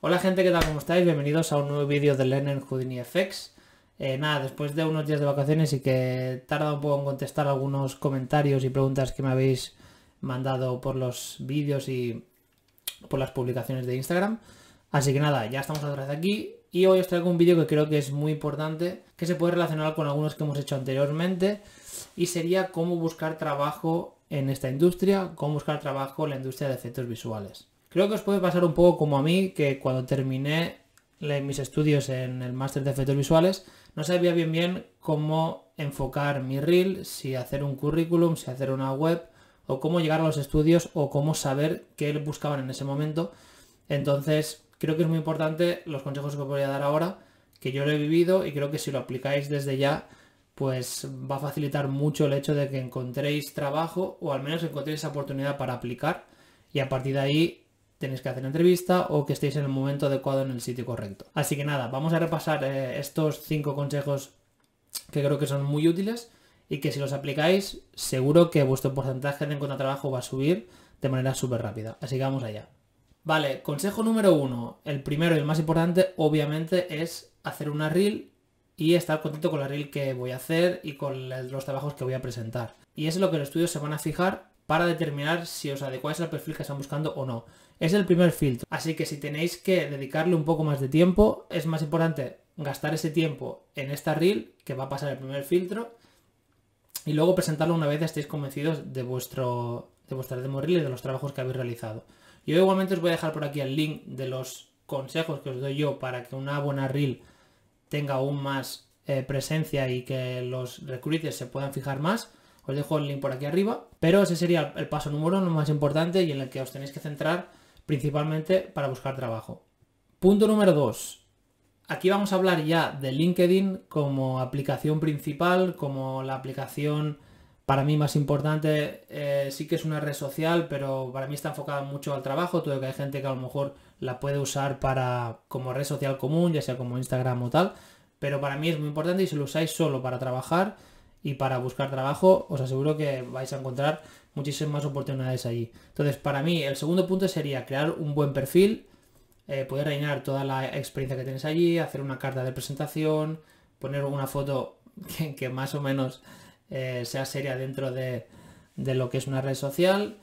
Hola gente, ¿qué tal? ¿Cómo estáis? Bienvenidos a un nuevo vídeo de Learning Houdini FX. Eh, nada, después de unos días de vacaciones y que tarda tardado un poco en contestar algunos comentarios y preguntas que me habéis mandado por los vídeos y por las publicaciones de Instagram. Así que nada, ya estamos otra vez aquí y hoy os traigo un vídeo que creo que es muy importante, que se puede relacionar con algunos que hemos hecho anteriormente y sería cómo buscar trabajo en esta industria, cómo buscar trabajo en la industria de efectos visuales. Creo que os puede pasar un poco como a mí, que cuando terminé mis estudios en el máster de efectos visuales, no sabía bien bien cómo enfocar mi reel, si hacer un currículum, si hacer una web, o cómo llegar a los estudios, o cómo saber qué buscaban en ese momento. Entonces, creo que es muy importante los consejos que os voy a dar ahora, que yo lo he vivido y creo que si lo aplicáis desde ya, pues va a facilitar mucho el hecho de que encontréis trabajo o al menos encontréis esa oportunidad para aplicar y a partir de ahí tenéis que hacer entrevista o que estéis en el momento adecuado en el sitio correcto. Así que nada, vamos a repasar eh, estos cinco consejos que creo que son muy útiles y que si los aplicáis seguro que vuestro porcentaje de de trabajo va a subir de manera súper rápida. Así que vamos allá. Vale, consejo número uno. El primero y el más importante obviamente es hacer una reel y estar contento con la reel que voy a hacer y con los trabajos que voy a presentar. Y es lo que los estudios se van a fijar para determinar si os adecuáis al perfil que están buscando o no. Es el primer filtro. Así que si tenéis que dedicarle un poco más de tiempo, es más importante gastar ese tiempo en esta reel que va a pasar el primer filtro y luego presentarlo una vez estéis convencidos de, vuestro, de vuestra demo reel y de los trabajos que habéis realizado. Yo igualmente os voy a dejar por aquí el link de los consejos que os doy yo para que una buena reel tenga aún más eh, presencia y que los recruiters se puedan fijar más. Os dejo el link por aquí arriba, pero ese sería el paso número uno más importante y en el que os tenéis que centrar principalmente para buscar trabajo. Punto número dos. Aquí vamos a hablar ya de LinkedIn como aplicación principal, como la aplicación para mí más importante. Eh, sí que es una red social, pero para mí está enfocada mucho al trabajo, todo que hay gente que a lo mejor la puede usar para como red social común, ya sea como Instagram o tal, pero para mí es muy importante y si lo usáis solo para trabajar, y para buscar trabajo os aseguro que vais a encontrar muchísimas oportunidades allí. Entonces, para mí, el segundo punto sería crear un buen perfil, eh, poder reinar toda la experiencia que tenéis allí, hacer una carta de presentación, poner una foto que, más o menos eh, sea seria dentro de, de, lo que es una red social,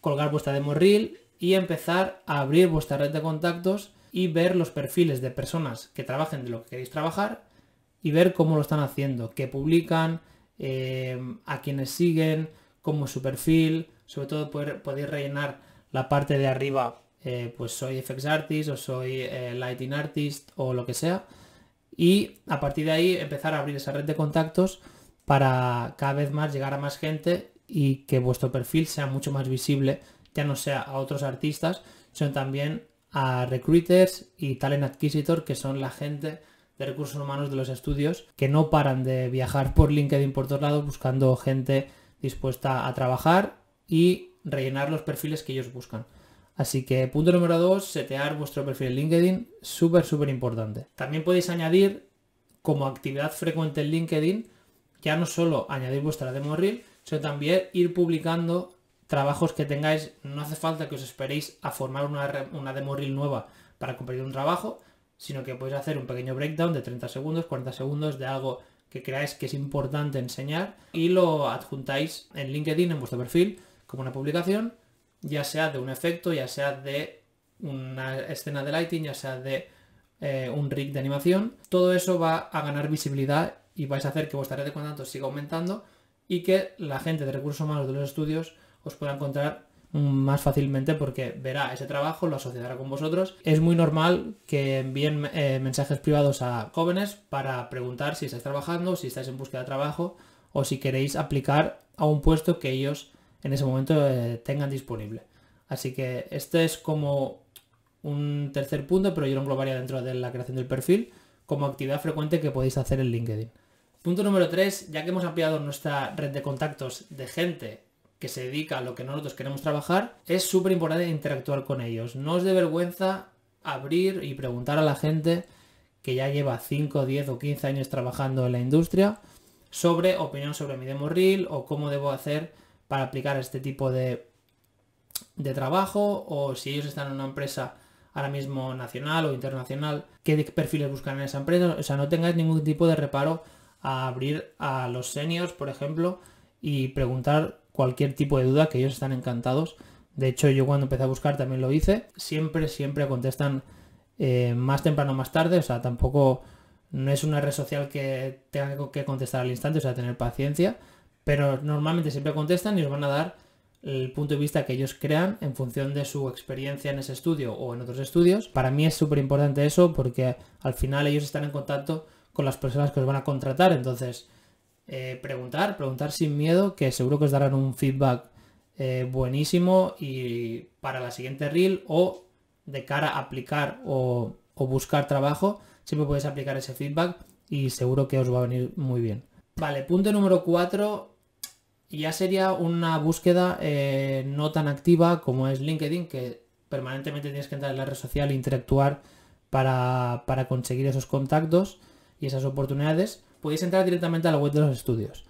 colgar vuestra demo reel y empezar a abrir vuestra red de contactos y ver los perfiles de personas que trabajen de lo que queréis trabajar y ver cómo lo están haciendo, qué publican, eh, a quienes siguen, cómo es su perfil, sobre todo poder, podéis rellenar la parte de arriba, eh, pues soy FX Artist o soy eh, Lighting Artist o lo que sea, y a partir de ahí empezar a abrir esa red de contactos para cada vez más llegar a más gente y que vuestro perfil sea mucho más visible, ya no sea a otros artistas, sino también a recruiters y talent adquisitor que son la gente de recursos humanos de los estudios que no paran de viajar por LinkedIn por todos lados buscando gente dispuesta a trabajar y rellenar los perfiles que ellos buscan. Así que punto número dos, setear vuestro perfil en LinkedIn, súper, súper importante. También podéis añadir como actividad frecuente en LinkedIn, ya no solo añadir vuestra demo reel, sino también ir publicando trabajos que tengáis. No hace falta que os esperéis a formar una, una demo reel nueva para cumplir un trabajo, sino que podéis hacer un pequeño breakdown de 30 segundos, 40 segundos de algo que creáis que es importante enseñar y lo adjuntáis en LinkedIn, en vuestro perfil, como una publicación, ya sea de un efecto, ya sea de una escena de lighting, ya sea de eh, un rig de animación. Todo eso va a ganar visibilidad y vais a hacer que vuestra red de contactos siga aumentando y que la gente de recursos humanos de los estudios os pueda encontrar más fácilmente porque verá ese trabajo, lo asociará con vosotros. Es muy normal que envíen eh, mensajes privados a jóvenes para preguntar si estáis trabajando, si estáis en búsqueda de trabajo o si queréis aplicar a un puesto que ellos en ese momento eh, tengan disponible. Así que este es como un tercer punto, pero yo lo englobaría dentro de la creación del perfil como actividad frecuente que podéis hacer en LinkedIn. Punto número 3, ya que hemos ampliado nuestra red de contactos de gente que se dedica a lo que nosotros queremos trabajar, es súper importante interactuar con ellos. No os dé vergüenza abrir y preguntar a la gente que ya lleva 5, 10 o 15 años trabajando en la industria sobre opinión sobre mi demo reel o cómo debo hacer para aplicar este tipo de, de trabajo o si ellos están en una empresa ahora mismo nacional o internacional, qué perfiles buscan en esa empresa. O sea, no tengáis ningún tipo de reparo a abrir a los seniors, por ejemplo, y preguntar cualquier tipo de duda, que ellos están encantados. De hecho, yo cuando empecé a buscar también lo hice. Siempre, siempre contestan eh, más temprano o más tarde. O sea, tampoco no es una red social que tenga que contestar al instante, o sea, tener paciencia. Pero normalmente siempre contestan y os van a dar el punto de vista que ellos crean en función de su experiencia en ese estudio o en otros estudios. Para mí es súper importante eso porque al final ellos están en contacto con las personas que os van a contratar. Entonces, eh, preguntar, preguntar sin miedo, que seguro que os darán un feedback eh, buenísimo y para la siguiente reel o de cara a aplicar o, buscar trabajo, siempre podéis aplicar ese feedback y seguro que os va a venir muy bien. Vale, punto número 4 ya sería una búsqueda eh, no tan activa como es LinkedIn, que permanentemente tienes que entrar en la red social e interactuar para conseguir esos contactos y esas oportunidades podéis entrar directamente a la web de los estudios.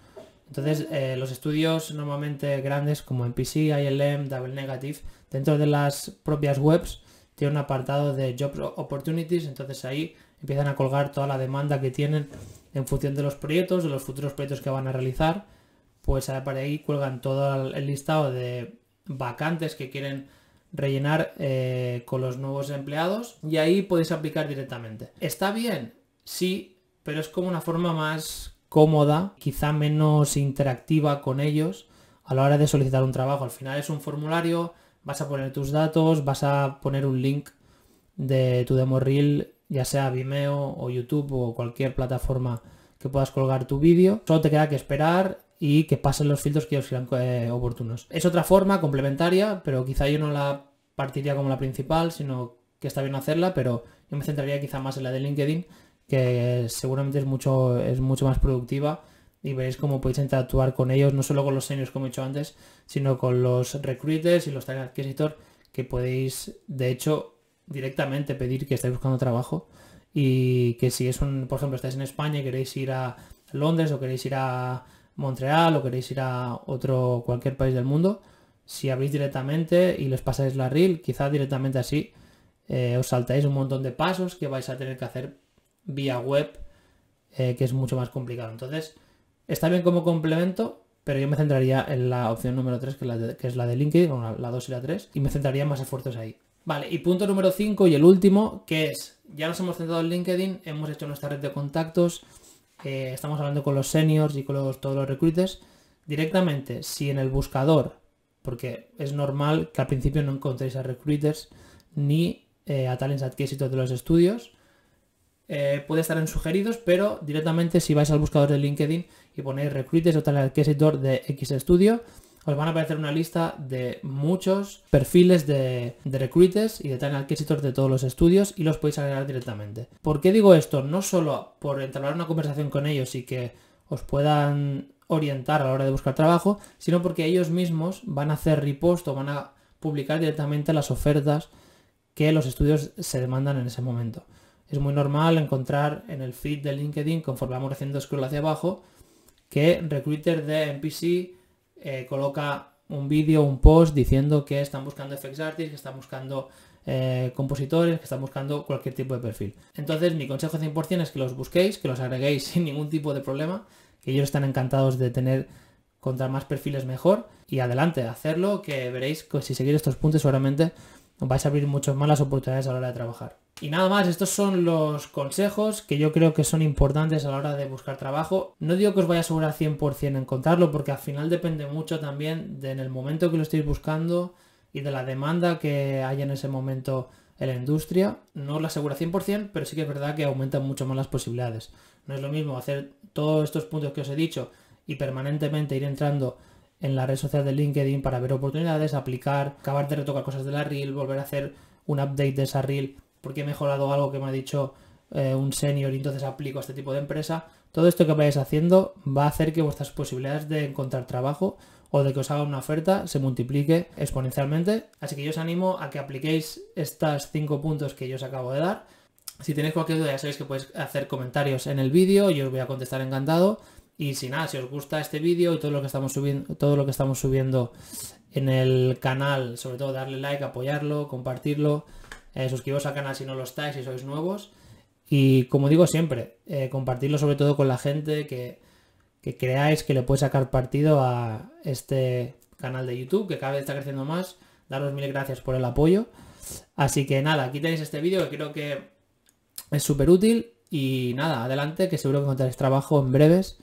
Entonces, eh, los estudios normalmente grandes como NPC, ILM, Double Negative, dentro de las propias webs, tiene un apartado de Job Opportunities, entonces ahí empiezan a colgar toda la demanda que tienen en función de los proyectos, de los futuros proyectos que van a realizar, pues eh, para ahí cuelgan todo el listado de vacantes que quieren rellenar eh, con los nuevos empleados y ahí podéis aplicar directamente. ¿Está bien? Sí, pero es como una forma más cómoda, quizá menos interactiva con ellos a la hora de solicitar un trabajo. Al final es un formulario, vas a poner tus datos, vas a poner un link de tu demo reel, ya sea Vimeo o YouTube o cualquier plataforma que puedas colgar tu vídeo. Solo te queda que esperar y que pasen los filtros que os crean eh, oportunos. Es otra forma complementaria, pero quizá yo no la partiría como la principal, sino que está bien hacerla, pero yo me centraría quizá más en la de LinkedIn que seguramente es mucho, es mucho más productiva y veréis cómo podéis interactuar con ellos, no solo con los seniors como he dicho antes, sino con los recruiters y los talent adquisitor que podéis de hecho directamente pedir que estáis buscando trabajo y que si es un, por ejemplo, estáis en España y queréis ir a Londres o queréis ir a Montreal o queréis ir a otro cualquier país del mundo, si abrís directamente y les pasáis la reel, quizá directamente así eh, os saltáis un montón de pasos que vais a tener que hacer vía web, eh, que es mucho más complicado. Entonces, está bien como complemento, pero yo me centraría en la opción número 3, que es la de, LinkedIn, la 2 y la 3, y me centraría más esfuerzos ahí. Vale, y punto número 5 y el último, que es, ya nos hemos centrado en LinkedIn, hemos hecho nuestra red de contactos, eh, estamos hablando con los seniors y con todos los recruiters, directamente, si en el buscador, porque es normal que al principio no encontréis a recruiters ni eh, a talents adquisitos de los estudios, eh, puede estar en sugeridos, pero directamente si vais al buscador de LinkedIn y ponéis recruiters o tal adquisitor de X estudio, os van a aparecer una lista de muchos perfiles de, de y de talent adquisitor de todos los estudios y los podéis agregar directamente. ¿Por qué digo esto? No solo por entablar una conversación con ellos y que os puedan orientar a la hora de buscar trabajo, sino porque ellos mismos van a hacer repost o van a publicar directamente las ofertas que los estudios se demandan en ese momento es muy normal encontrar en el feed de LinkedIn, conforme vamos haciendo scroll hacia abajo, que recruiter de NPC eh, coloca un vídeo, un post diciendo que están buscando FX artists, que están buscando eh, compositores, que están buscando cualquier tipo de perfil. Entonces mi consejo 100% es que los busquéis, que los agreguéis sin ningún tipo de problema, que ellos están encantados de tener contra más perfiles mejor y adelante, hacerlo, que veréis que si seguís estos puntos seguramente vais a abrir muchas malas oportunidades a la hora de trabajar. Y nada más, estos son los consejos que yo creo que son importantes a la hora de buscar trabajo. No digo que os vaya a asegurar 100% encontrarlo, porque al final depende mucho también de en el momento que lo estéis buscando y de la demanda que haya en ese momento en la industria. No os la asegura 100%, pero sí que es verdad que aumentan mucho más las posibilidades. No es lo mismo hacer todos estos puntos que os he dicho y permanentemente ir entrando en la red social de LinkedIn para ver oportunidades, aplicar, acabar de retocar cosas de la reel, volver a hacer un update de esa reel porque he mejorado algo que me ha dicho eh, un senior y entonces aplico a este tipo de empresa. Todo esto que vayáis haciendo va a hacer que vuestras posibilidades de encontrar trabajo o de que os haga una oferta se multiplique exponencialmente. Así que yo os animo a que apliquéis estos cinco puntos que yo os acabo de dar. Si tenéis cualquier duda ya sabéis que podéis hacer comentarios en el vídeo, yo os voy a contestar encantado. Y si nada, si os gusta este vídeo y todo lo que estamos subiendo, todo lo que estamos subiendo en el canal, sobre todo darle like, apoyarlo, compartirlo. Eh, suscribiros al canal si no lo estáis, y sois nuevos. Y como digo siempre, eh, compartirlo sobre todo con la gente que, que creáis que le puede sacar partido a este canal de YouTube, que cada vez está creciendo más. Daros mil gracias por el apoyo. Así que nada, aquí tenéis este vídeo que creo que es súper útil. Y nada, adelante, que seguro que encontraréis trabajo en breves.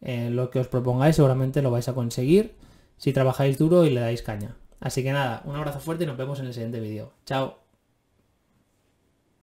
Eh, lo que os propongáis seguramente lo vais a conseguir si trabajáis duro y le dais caña. Así que nada, un abrazo fuerte y nos vemos en el siguiente vídeo. Chao.